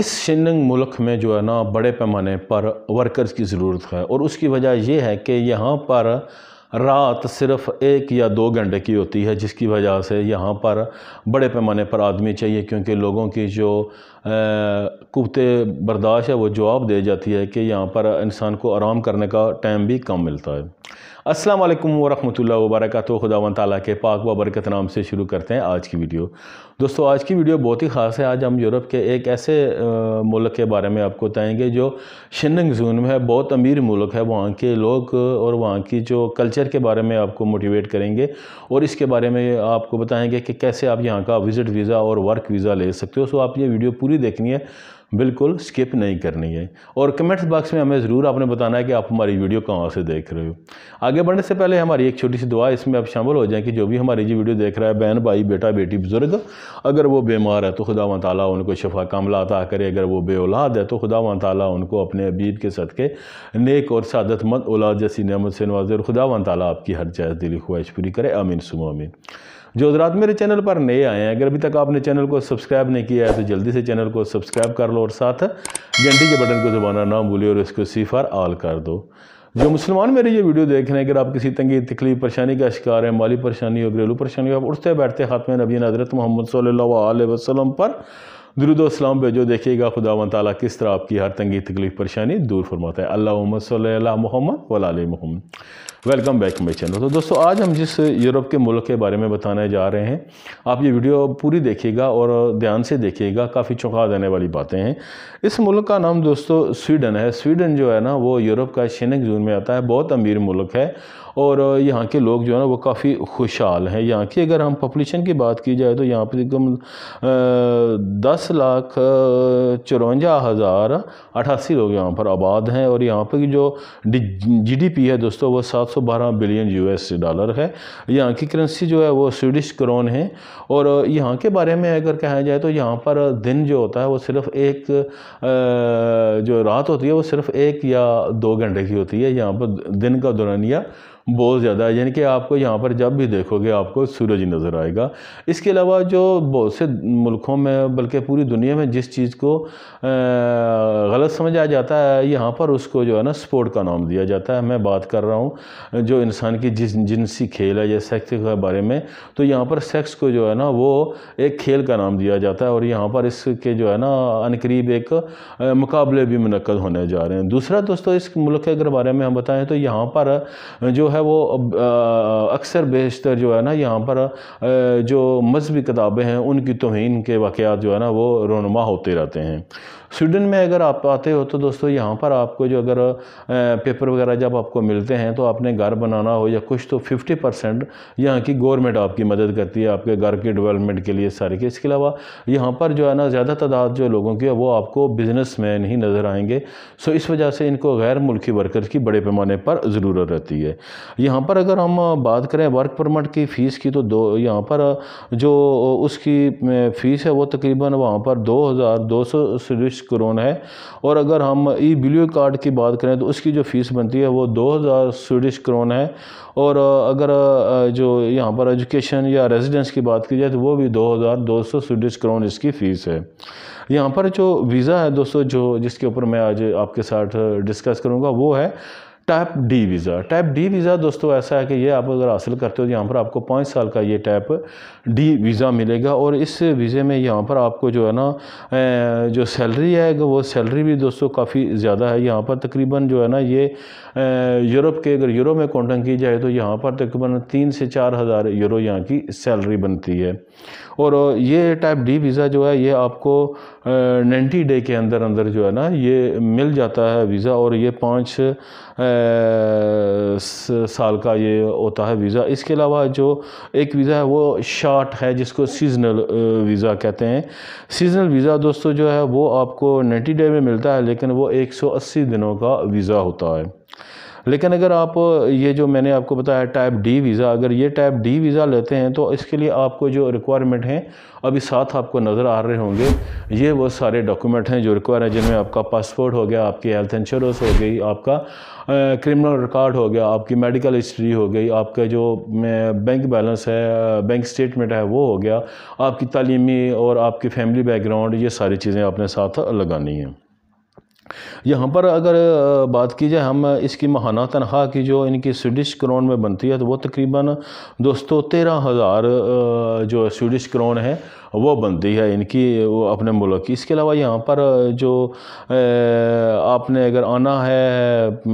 इस शिनंग मुल्क में जो है ना बड़े पैमाने पर वर्कर्स की ज़रूरत है और उसकी वजह यह है कि यहाँ पर रात सिर्फ एक या दो घंटे की होती है जिसकी वजह से यहाँ पर बड़े पैमाने पर आदमी चाहिए क्योंकि लोगों की जो कुत बर्दाश्त है वो जवाब दे जाती है कि यहाँ पर इंसान को आराम करने का टाइम भी कम मिलता है अस्सलाम वालेकुम वरहमतुल्लाहि वबरक खुदावन के पाक बरकत नाम से शुरू करते हैं आज की वीडियो दोस्तों आज की वीडियो बहुत ही ख़ास है आज हम यूरोप के एक ऐसे मुल्क के बारे में आपको बताएँगे जो शिनंग जोन में है बहुत अमीर मुल्क है वहाँ के लोग और वहाँ की जो कल्चर के बारे में आपको मोटिवेट करेंगे और इसके बारे में आपको बताएँगे कि कैसे आप यहाँ का विज़िट वीज़ा और वर्क वीज़ा ले सकते हो सो आप ये वीडियो पूरी पूरी देखनी है बिल्कुल स्किप नहीं करनी है और कमेंट्स बॉक्स में हमें ज़रूर आपने बताना है कि आप हमारी वीडियो कहाँ से देख रहे हो आगे बढ़ने से पहले हमारी एक छोटी सी दुआ इसमें आप शामिल हो जाएं कि जो भी हमारी जी वीडियो देख रहा है बहन भाई बेटा बेटी बुज़ुर्ग अगर वो बीमार है तो खुदा व ताली उनको शफा कामला अता करे अगर वो बे औलाद है तो खुदा व ताली उनको अपने अबीब के सदक़े नेक और सदतमंद औलाद जैसी नमत से नवाजे और खुदा व ताली आपकी हर जायज़ दिली ख्वाहिश पूरी करे अमीन सुम अमीन जो हजरात मेरे चैनल पर नए आए हैं अगर अभी तक आपने चैनल को सब्सक्राइब नहीं किया है तो जल्दी से चैनल को सब्सक्राइब कर लो और साथ घंटी के बटन को दबाना ना भूलिए और इसको सिफर आल कर दो जो मुसलमान मेरी ये वीडियो देख रहे हैं अगर आप किसी तंगी तकलीफ परेशानी का शिकार है माली परेशानी हो घरेलू परेशानी हो आप उठते बैठते हाथ में नबी हजरत मोहम्मद सल्ला वसलम पर दरुदोसलाम भेजो देखिएगा खुदा तला किस तरह आपकी हर तंगी तकलीफ परेशानी दूर फरमाता है अल्लाह मोहम्मद सल मोहम्मद वाल Mohammad welcome back my channel तो दोस्तों आज हम जिस यूरोप के मुल्क के बारे में बताने जा रहे हैं आप ये वीडियो पूरी देखिएगा और ध्यान से देखिएगा काफ़ी चौंका देने वाली बातें हैं इस मुल्क का नाम दोस्तों स्वीडन है स्वीडन जो है ना वो यूरोप का शेनिक जोन में आता है बहुत अमीर मुल्क है और यहाँ के लोग जो है ना वो काफ़ी खुशहाल हैं यहाँ की अगर हम पॉपुलेशन की बात की जाए तो यहाँ पर कम दस लाख चौवंजा हज़ार अठासी लोग यहाँ पर आबाद हैं और यहाँ पर जो जीडीपी है दोस्तों वो सात सौ बारह बिलियन यूएस डॉलर है यहाँ की करेंसी जो है वो स्वीडिश क्रोन है और यहाँ के बारे में अगर कहा जाए तो यहाँ पर दिन जो होता है वो सिर्फ एक जो रात होती है वो सिर्फ एक या दो घंटे की होती है यहाँ पर दिन का दौरानिया बहुत ज़्यादा है यानी कि आपको यहाँ पर जब भी देखोगे आपको सूरज ही नज़र आएगा इसके अलावा जो बहुत से मुल्कों में बल्कि पूरी दुनिया में जिस चीज़ को गलत समझा जाता है यहाँ पर उसको जो है ना स्पोर्ट का नाम दिया जाता है मैं बात कर रहा हूँ जो इंसान की जिस जिनसी खेल है या सेक्स के बारे में तो यहाँ पर सेक्स को जो है ना वो एक खेल का नाम दिया जाता है और यहाँ पर इसके जो है ना अनकरीब एक मुकाबले भी मनक़द होने जा रहे हैं दूसरा दोस्तों इस मुल्क के अगर बारे में हम बताएँ तो यहाँ पर जो है वो अक्सर बेशतर जो है ना यहाँ पर जो मजहबी किताबें हैं उनकी तोहन के वाक़ जो है ना वो रोनमा होते रहते हैं स्वीडन में अगर आप आते हो तो दोस्तों यहाँ पर आपको जो अगर पेपर वगैरह जब आपको मिलते हैं तो आपने घर बनाना हो या कुछ तो फिफ्टी परसेंट यहाँ की गवर्नमेंट आपकी मदद करती है आपके घर के डेवलपमेंट के लिए सारे के इसके अलावा यहाँ पर जो है ना ज़्यादा तादाद जो लोगों की है वो आपको बिजनेस मैन ही नज़र आएंगे सो इस वजह से इनको गैर मुल्की वर्कर्स की बड़े पैमाने पर ज़रूरत रहती है यहाँ पर अगर हम बात करें वर्क परमिट की फ़ीस की तो दो यहाँ पर जो उसकी फ़ीस है वो तकरीबन वहाँ पर दो हज़ार दो सौ करोन है और अगर हम ई बिलियो कार्ड की बात करें तो उसकी जो फ़ीस बनती है वो दो हज़ार स्वीडिश करोन है और अगर जो यहाँ पर एजुकेशन या रेजिडेंस की बात की जाए तो वो भी दो हज़ार दो सौ स्वीडिश करोन इसकी फ़ीस है यहाँ पर जो वीज़ा है दोस्तों जो जिसके ऊपर मैं आज आपके साथ डिस्कस करूँगा वो है type D visa type D visa दोस्तों ऐसा है कि ये आप अगर हासिल करते हो यहाँ पर आपको पाँच साल का ये टाइप डी वीज़ा मिलेगा और इस वीज़े में यहाँ पर आपको जो है ना जो सैलरी है वो सैलरी भी दोस्तों काफ़ी ज़्यादा है यहाँ पर तकरीबन जो है ना ये यूरोप के अगर यूरो में काउंटिंग की जाए तो यहाँ पर तकरीबन तीन से चार हज़ार यूरो यहाँ की सैलरी बनती है और ये टाइप डी वीज़ा जो है ये आपको नाइन्टी डे के अंदर अंदर जो है ना ये मिल जाता है वीज़ा और ये पाँच साल का ये होता है वीज़ा इसके अलावा जो एक वीज़ा है वो शार्ट है जिसको सीजनल वीज़ा कहते हैं सीजनल वीज़ा दोस्तों जो है वो आपको नाइन्टी डे में मिलता है लेकिन वो एक सौ अस्सी दिनों का वीज़ा होता है लेकिन अगर आप ये जो मैंने आपको बताया टाइप डी वीज़ा अगर ये टाइप डी वीज़ा लेते हैं तो इसके लिए आपको जो रिक्वायरमेंट हैं अभी साथ आपको नज़र आ रहे होंगे ये वो सारे डॉक्यूमेंट हैं जो रिक्वायर हैं जिनमें आपका पासपोर्ट हो गया आपकी हेल्थ इंश्योरेंस हो गई आपका क्रिमिनल रिकॉर्ड हो गया आपकी मेडिकल हिस्ट्री हो गई आपका जो बैंक बैलेंस है बैंक स्टेटमेंट है वो हो गया आपकी तालीमी और आपकी फैमिली बैकग्राउंड ये सारी चीज़ें आपने साथ लगानी हैं यहाँ पर अगर बात की जाए हम इसकी महाना तनख्वाह की जो इनकी स्वीडिश क्रोन में बनती है तो वो तकरीबन दोस्तों तेरह हज़ार जो स्वीडिश क्रोन है वो बनती है इनकी वो अपने मुल्क की इसके अलावा यहाँ पर जो आपने अगर आना है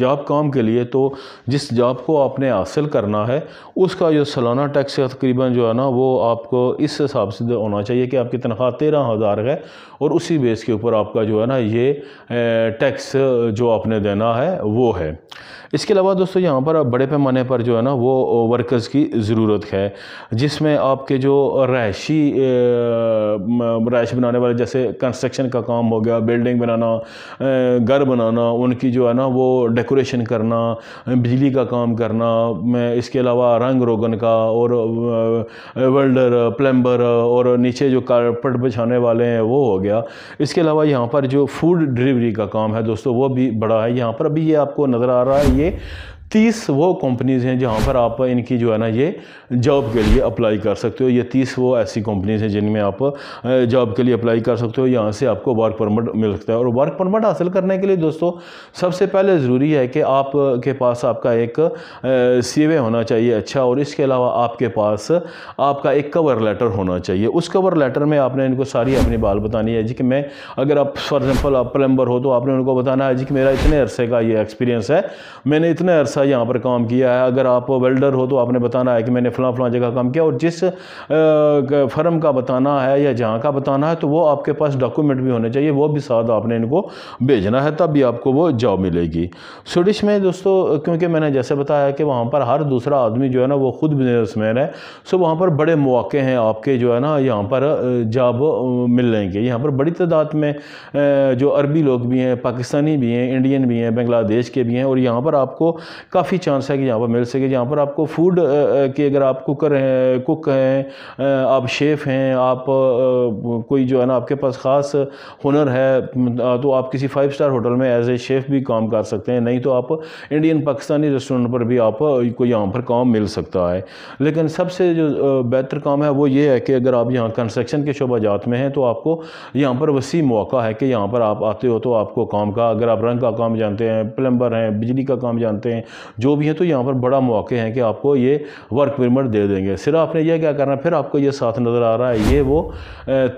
जॉब काम के लिए तो जिस जॉब को आपने हासिल करना है उसका जो सालाना टैक्स तकरीबन जो है ना वो आपको इस हिसाब से होना चाहिए कि आपकी तनख्वाह तेरह हज़ार है और उसी बेस के ऊपर आपका जो है ना ये टैक्स जो आपने देना है वो है इसके अलावा दोस्तों यहाँ पर बड़े पैमाने पर जो है ना वो वर्कर्स की ज़रूरत है जिसमें आपके जो रहायशी रहायश बनाने वाले जैसे कंस्ट्रक्शन का काम हो गया बिल्डिंग बनाना घर बनाना उनकी जो है ना वो डेकोरेशन करना बिजली का काम करना इसके अलावा रंग रोगन का और वेल्डर प्लम्बर और नीचे जो कारपेट बिछाने वाले हैं वो हो गया इसके अलावा यहाँ पर जो फूड डिलीवरी का काम है दोस्तों वो भी बड़ा है यहाँ पर अभी ये आपको नज़र आ रहा है चाहिए तीस वो कंपनीज़ हैं जहाँ पर आप इनकी जो है ना ये जॉब के लिए अप्लाई कर सकते हो ये तीस वो ऐसी कंपनीज़ हैं जिनमें आप जॉब के लिए अप्लाई कर सकते हो यहाँ से आपको वर्क परमिट मिल सकता है और वर्क परमिट हासिल करने के लिए दोस्तों सबसे पहले ज़रूरी है कि आप के पास आपका एक सी होना चाहिए अच्छा और इसके अलावा आपके पास आपका एक कवर लेटर होना चाहिए उस कवर लेटर में आपने इनको सारी अपनी बाल बतानी है जी कि मैं अगर आप फॉर एग्ज़ाम्पल आप प्लम्बर हो तो आपने उनको बताना है जी कि मेरा इतने अरसे का ये एक्सपीरियंस है मैंने इतने अरसा सा यहाँ पर काम किया है अगर आप वेल्डर हो तो आपने बताना है कि मैंने फ़लाँ फ़लाँ जगह काम किया और जिस फर्म का बताना है या जहाँ का बताना है तो वो आपके पास डॉक्यूमेंट भी होने चाहिए वो भी साथ आपने इनको भेजना है तब भी आपको वो जॉब मिलेगी स्विडिश में दोस्तों क्योंकि मैंने जैसे बताया कि वहाँ पर हर दूसरा आदमी जो है ना वो खुद बिजनेसमैन है सो वहाँ पर बड़े मौके हैं आपके जो है ना यहाँ पर जॉब मिल लेंगे यहाँ पर बड़ी तादाद में जो अरबी लोग भी हैं पाकिस्तानी भी हैं इंडियन भी हैं बांग्लादेश के भी हैं और यहाँ पर आपको काफ़ी चांस है कि यहाँ पर मिल सके जहाँ पर आपको फूड के अगर आप कुकर हैं कुक हैं आप शेफ़ हैं आप कोई जो है ना आपके पास ख़ास हुनर है तो आप किसी फाइव स्टार होटल में एज ए शेफ़ भी काम कर सकते हैं नहीं तो आप इंडियन पाकिस्तानी रेस्टोरेंट पर भी आप को यहाँ पर काम मिल सकता है लेकिन सबसे जो बेहतर काम है वो ये है कि अगर आप यहाँ कंस्ट्रक्शन के शोबा जात में हैं तो आपको यहाँ पर वसी मौका है कि यहाँ पर आप आते हो तो आपको काम का अगर आप रंग का काम जानते हैं प्लम्बर हैं बिजली का काम जानते हैं जो भी है तो यहाँ पर बड़ा मौके हैं कि आपको ये वर्क परमिट दे देंगे सिर्फ आपने ये क्या करना फिर आपको ये साथ नज़र आ रहा है ये वो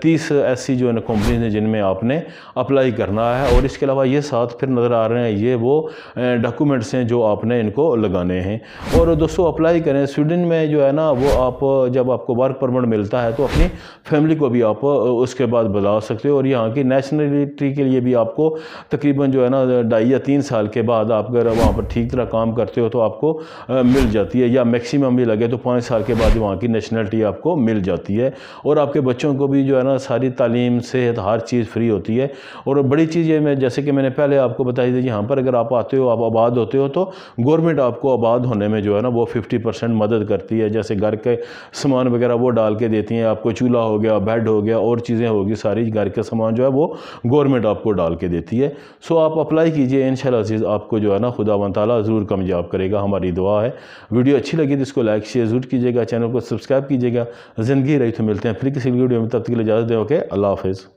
तीस ऐसी जो है ना कंपनीज हैं जिनमें आपने अप्लाई करना है और इसके अलावा ये साथ फिर नज़र आ रहे हैं ये वो डॉक्यूमेंट्स हैं जो आपने इनको लगाने हैं और दोस्तों अप्लाई करें स्वीडन में जो है ना वो आप जब आपको वर्क परमिट मिलता है तो अपनी फैमिली को भी आप उसके बाद बुला सकते हो और यहाँ की नेशनलिटी के लिए भी आपको तकरीबन जो है ना ढाई या तीन साल के बाद आप अगर वहाँ पर ठीक तरह काम करते हो तो आपको मिल जाती है या मैक्सिमम भी लगे तो पाँच साल के बाद वहाँ की नेशनलिटी आपको मिल जाती है और आपके बच्चों को भी जो है ना सारी तालीम सेहत हर चीज़ फ्री होती है और बड़ी चीज़ ये मैं जैसे कि मैंने पहले आपको बताई थी यहाँ पर अगर आप आते हो आप आबाद होते हो तो गवर्नमेंट आपको आबाद होने में जो है ना वो फिफ्टी परसेंट मदद करती है जैसे घर के सामान वगैरह वो डाल के देती हैं आपको चूल्हा हो गया बेड हो गया और चीज़ें होगी सारी घर का सामान जो है वो गवर्नमेंट आपको डाल के देती है सो आप अप्लाई कीजिए इन शीज़ आपको जो है ना खुदा वन ज़रूर कम कामयाब करेगा हमारी दुआ है वीडियो अच्छी लगी तो इसको लाइक शेयर जरूर कीजिएगा चैनल को सब्सक्राइब कीजिएगा ज़िंदगी रही तो मिलते हैं फिर किसी वीडियो में तब तक के लिए इजाज़त दें ओके अल्लाह हाफिज़